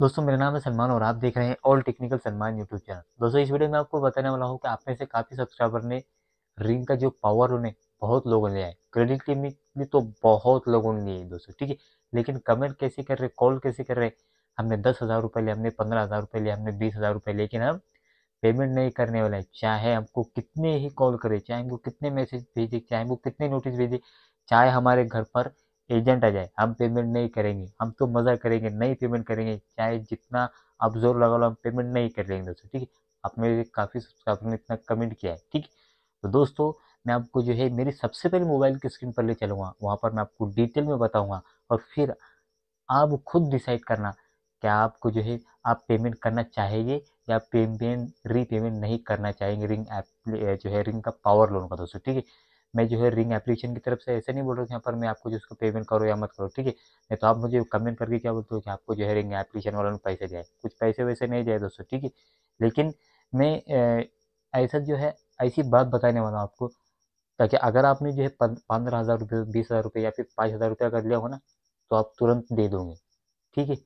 दोस्तों मेरा नाम है सलमान और आप देख रहे हैं all technical Salman YouTube channel दोस्तों इस वीडियो में आपको बताने वाला हूँ कि आप में से काफ़ी सब्सक्राइबर ने रिंग का जो पावर उन्हें बहुत लोगों ने लिया है क्रेडिट टीम तो बहुत लोगों ने लिए दोस्तों ठीक है लेकिन कमेंट कैसे कर रहे कॉल कैसे कर रहे हमने दस हज़ार रुपये लिए हमने पंद्रह हज़ार लिए हमने बीस हज़ार लेकिन हम पेमेंट नहीं करने वाला है चाहे हमको कितने ही कॉल करे चाहे हमको कितने मैसेज भेजे चाहे हमको कितने नोटिस भेजे चाहे हमारे घर पर एजेंट आ जाए हम पेमेंट नहीं करेंगे हम तो मज़ा करेंगे नहीं पेमेंट करेंगे चाहे जितना आप जोर लगा लो हम पेमेंट नहीं कर लेंगे दोस्तों ठीक है आपने काफ़ी सब्सक्राइबर ने इतना कमेंट किया है ठीक तो दोस्तों मैं आपको जो है मेरी सबसे पहले मोबाइल की स्क्रीन पर ले चलूँगा वहाँ पर मैं आपको डिटेल में बताऊँगा और फिर आप खुद डिसाइड करना क्या आपको जो है आप पेमेंट करना चाहेंगे या पेमेंट रीपेमेंट नहीं करना चाहेंगे रिंग ऐप जो है रिंग का पावर लोन का दोस्तों ठीक है मैं जो है रिंग एप्लीकेशन की तरफ से ऐसे नहीं बोल रहा हूँ यहाँ पर मैं आपको जो उसको पेमेंट करो या मत करो ठीक है नहीं तो आप मुझे कमेंट करके क्या बोलते हो कि आपको जो है रिंग एप्लीकेशन वालों ने पैसे जाए कुछ पैसे वैसे नहीं जाए दोस्तों ठीक है लेकिन मैं ऐसा जो है ऐसी बात बताने वाला हूँ आपको ताकि अगर आपने जो है पंद्रह हज़ार रुपये बीस हज़ार रुपये या फिर पाँच हज़ार रुपये कर लिया हो ना तो आप तुरंत दे दोगे ठीक है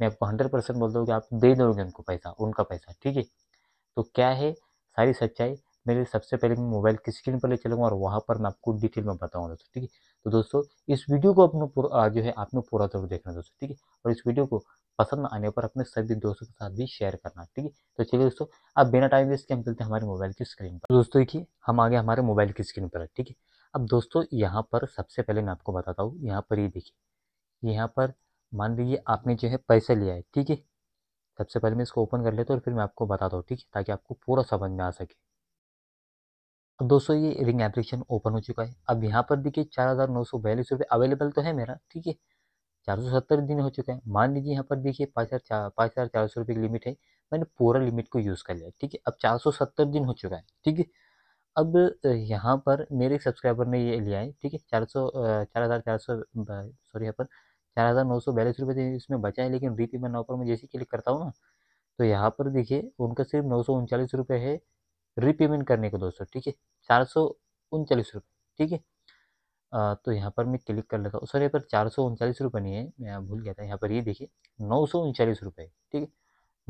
मैं आपको हंड्रेड परसेंट बोलता हूँ कि आप दे दोगे उनको पैसा उनका पैसा ठीक है तो क्या है सारी सच्चाई मेरे सबसे पहले मैं मोबाइल की स्क्रीन पर ले चलूँगा और वहाँ पर मैं आपको डिटेल में बताऊँगा दोस्तों ठीक है तो दोस्तों इस वीडियो को अपने जो है आपने पूरा जरूर देखना दोस्तों ठीक है और इस वीडियो को पसंद आने पर अपने सभी दोस्तों के साथ भी शेयर करना ठीक है तो चलिए दोस्तों अब बिना टाइम वेस्ट के हम चलते हैं हमारे मोबाइल की स्क्रीन पर दोस्तों देखिए हम आगे हमारे मोबाइल की स्क्रीन पर है ठीक है अब दोस्तों यहाँ पर सबसे पहले मैं आपको बताता हूँ यहाँ पर ये देखिए यहाँ पर मान लीजिए आपने जो है पैसा लिया है ठीक है सबसे पहले मैं इसको ओपन कर लेता हूँ और फिर मैं आपको बताता हूँ ठीक है ताकि आपको पूरा समझ में आ सके तो दोस्तों ये रिंग एप्लीकेशन ओपन हो चुका है अब यहाँ पर देखिए चार हज़ार नौ सौ बयालीस रुपये अवेलेबल तो है मेरा ठीक है चार सौ सत्तर दिन हो चुका है मान लीजिए यहाँ पर देखिए पाँच हज़ार चार पाँच हज़ार चार सौ रुपये की लिमिट है मैंने पूरा लिमिट को यूज़ कर लिया ठीक है अब चार सौ सत्तर दिन हो चुका है ठीक है अब यहाँ पर मेरे सब्सक्राइबर ने ये लिया है ठीक है चार सौ चार हज़ार चार सौ सॉरी यहाँ पर चार हज़ार नौ सौ बयालीस रुपये इसमें बचा है लेकिन रीपेमेंट नाउ पर मैं जैसे क्लिक करता हूँ ना तो यहाँ पर देखिए उनका सिर्फ नौ सौ उनचालीस रुपये है रीपेमेंट करने को दोस्तों ठीक है चार सौ उनचालीस रुपये ठीक है तो यहाँ पर मैं क्लिक कर लगा सॉरी यहाँ पर चार सौ उनचालीस रुपये नहीं है मैं भूल गया था यहाँ पर ये देखिए नौ सौ उनचालीस रुपये ठीक है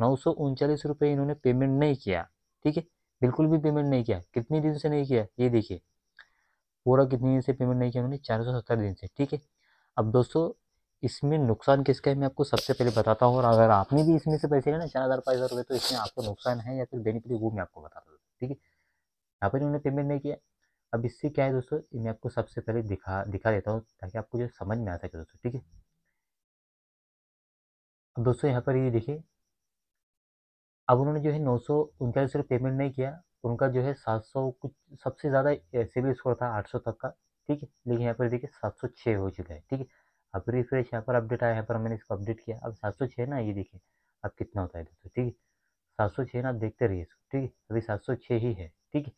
नौ सौ उनचालीस रुपये इन्होंने पेमेंट नहीं किया ठीक है बिल्कुल भी पेमेंट नहीं किया कितने दिन से नहीं किया ये देखिए पूरा कितने दिन से पेमेंट नहीं किया उन्होंने चार सौ सत्तर दिन से ठीक है अब दोस्तों इसमें नुकसान किसका है मैं आपको सबसे पहले बताता हूँ और अगर आपने भी इसमें से पैसे लेना चार हज़ार पाँच हज़ार रुपये तो इसमें आपको नुकसान है या फिर बेनिफिट वो मैं आपको बताता हूँ ठीक है यहाँ पर उन्होंने पेमेंट नहीं किया अब इससे क्या है दोस्तों मैं आपको सबसे पहले दिखा दिखा देता हूँ ताकि आपको जो समझ में आ सके दोस्तों ठीक है अब दोस्तों यहाँ पर ये देखिए अब उन्होंने जो है नौ सौ उनचालीस रुपये पेमेंट नहीं किया उनका जो है सात सौ कुछ सबसे ज़्यादा सिविल स्कोर था आठ सौ तक का ठीक है लेकिन यहाँ पर देखिए सात सौ छः हो चुका है ठीक है अब रिफ्रेश यहाँ पर अपडेट आया यहाँ पर मैंने इसको अपडेट किया अब सात सौ छः ना ये देखिए अब कितना होता है दोस्तों ठीक है सात सौ छः ना आप देखते रहिए ठीक है अभी सात सौ छः ही है ठीक है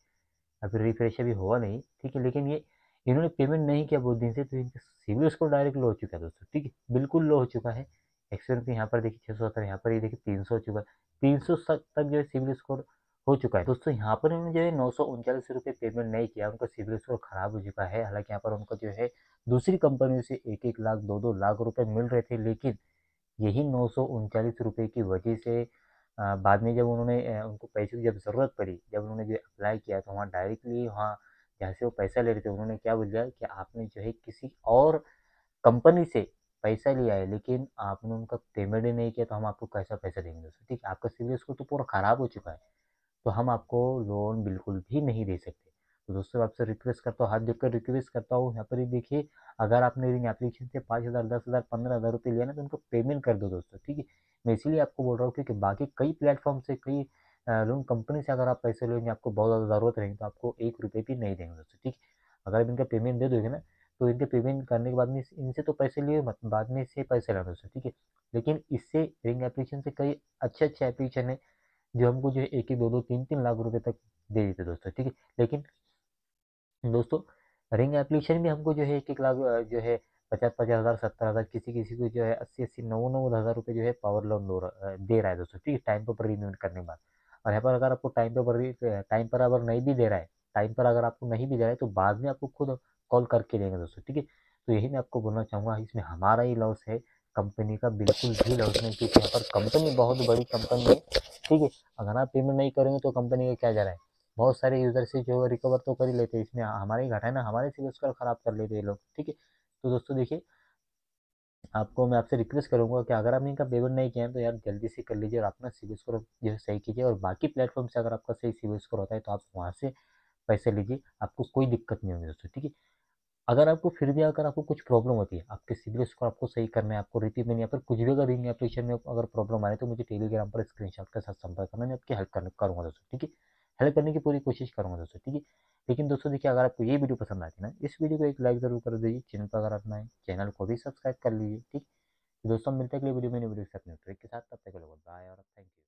अभी रिफ्रेश अभी हुआ नहीं ठीक है लेकिन ये इन्होंने पेमेंट नहीं किया बहुत दिन से तो इनका सिविल स्कोर डायरेक्ट लो हो चुका है दोस्तों ठीक है बिल्कुल लो हो चुका है एक्सपीरियंस यहाँ पर देखिए छः सौ सत्तर यहाँ पर ये देखिए तीन सौ हो चुका है तीन सौ तक जो है सिविल स्कोर हो चुका है दोस्तों यहाँ पर इन्होंने जो है नौ सौ उनचालीस रुपये पेमेंट नहीं किया उनका सिविल स्कोर खराब हो चुका है हालांकि यहाँ पर उनको जो है दूसरी कंपनियों से एक एक लाख दो दो लाख रुपये मिल रहे थे लेकिन यही नौ सौ उनचालीस रुपये की वजह से बाद में जब उन्होंने उनको पैसे की जब ज़रूरत पड़ी जब उन्होंने जो अप्लाई किया तो वहाँ डायरेक्टली वहाँ जहाँ से वो पैसा ले रहे थे उन्होंने क्या बोला कि आपने जो है किसी और कंपनी से पैसा लिया है लेकिन आपने उनका पेमेंट ही नहीं किया तो हम आपको कैसा पैसा देंगे दोस्तों ठीक है आपका सिविल स्कोर तो पूरा ख़राब हो चुका है तो हम आपको लोन बिल्कुल भी नहीं दे सकते तो दोस्तों आपसे रिक्वेस्ट करता हूँ हाथ देख कर रिक्वेस्ट करता हूँ यहाँ पर ही देखिए अगर आपने रिंग एप्लीकेशन से पाँच हज़ार दस हज़ार पंद्रह हज़ार रुपये लिया ना तो उनको पेमेंट कर दो दोस्तों ठीक है मैं इसीलिए आपको बोल रहा हूँ क्योंकि बाकी कई प्लेटफॉर्म से कई रूम कंपनी से अगर आप पैसे लेंगे आपको बहुत ज़्यादा ज़रूरत रहेगी तो आपको एक रुपये भी नहीं देंगे दोस्तों ठीक है अगर आप इनका पेमेंट दे दोगे ना तो इनके पेमेंट करने के बाद में इनसे तो पैसे लिए मत बाद में इससे पैसे लेना दोस्तों ठीक है लेकिन इससे रिंग एप्लीकेशन से कई अच्छे अच्छे एप्लीकेशन है जो हमको जो है एक ही दो दो तीन तीन लाख रुपये तक दे देते दोस्तों ठीक है लेकिन दोस्तों रिंग एप्लीकेशन भी हमको जो है एक एक लाख जो है पचास पचास हज़ार सत्तर हज़ार किसी किसी को जो है अस्सी अस्सी नौ नौ हज़ार रुपये जो है पावर लोन दो दे रहा है दोस्तों ठीक है टाइम पर रिन्यूट करने के बाद और यहाँ पर अगर आपको टाइम पर टाइम पर अगर नहीं भी दे रहा है टाइम पर अगर आपको नहीं भी दे रहा है तो बाद में आपको खुद कॉल करके देंगे दोस्तों ठीक है तो यही मैं आपको बोलना चाहूँगा इसमें हमारा ही लॉस है कंपनी का बिल्कुल भी लॉस नहीं क्योंकि यहाँ पर कंपनी बहुत बड़ी कंपनी है ठीक है अगर आप पेमेंट नहीं करेंगे तो कंपनी का क्या जा रहा है बहुत सारे यूज़र से जो रिकवर तो कर ही लेते हैं इसमें हमारे ही घटा है ना हमारे से उसका ख़राब कर लेते हैं लोग ठीक है तो दोस्तों देखिए आपको मैं आपसे रिक्वेस्ट करूंगा कि अगर आपने इनका पेमेंट नहीं किया है तो यार जल्दी से कर लीजिए और अपना सिविल स्कोर जो है सही कीजिए और बाकी प्लेटफॉर्म से अगर आपका सही सिविल स्कोर होता है तो आप वहाँ से पैसे लीजिए आपको कोई दिक्कत नहीं होगी दोस्तों ठीक है अगर आपको फिर भी अगर आपको कुछ प्रॉब्लम होती है आपके सिविल स्कोर आपको सही करना है आपको रिपी में या फिर कुछ भी अगर रिंग एप्लीकेशन में अगर प्रॉब्लम आ रही है तो मुझे टेलीग्राम पर स्क्रीनशॉट के साथ संपर्क करना मैं आपकी हेल्प करना करूँगा दोस्तों ठीक है हेल्प करने की पूरी कोशिश करूँगा दोस्तों ठीक है लेकिन दोस्तों देखिए अगर आपको ये वीडियो पसंद आती है ना इस वीडियो को एक लाइक ज़रूर कर दीजिए चैनल पर अगर आप नए चैनल को भी सब्सक्राइब कर लीजिए ठीक तो दोस्तों मिलते हैं अगले वीडियो में वीडियो के साथ के साथ तब तक बाय और थैंक यू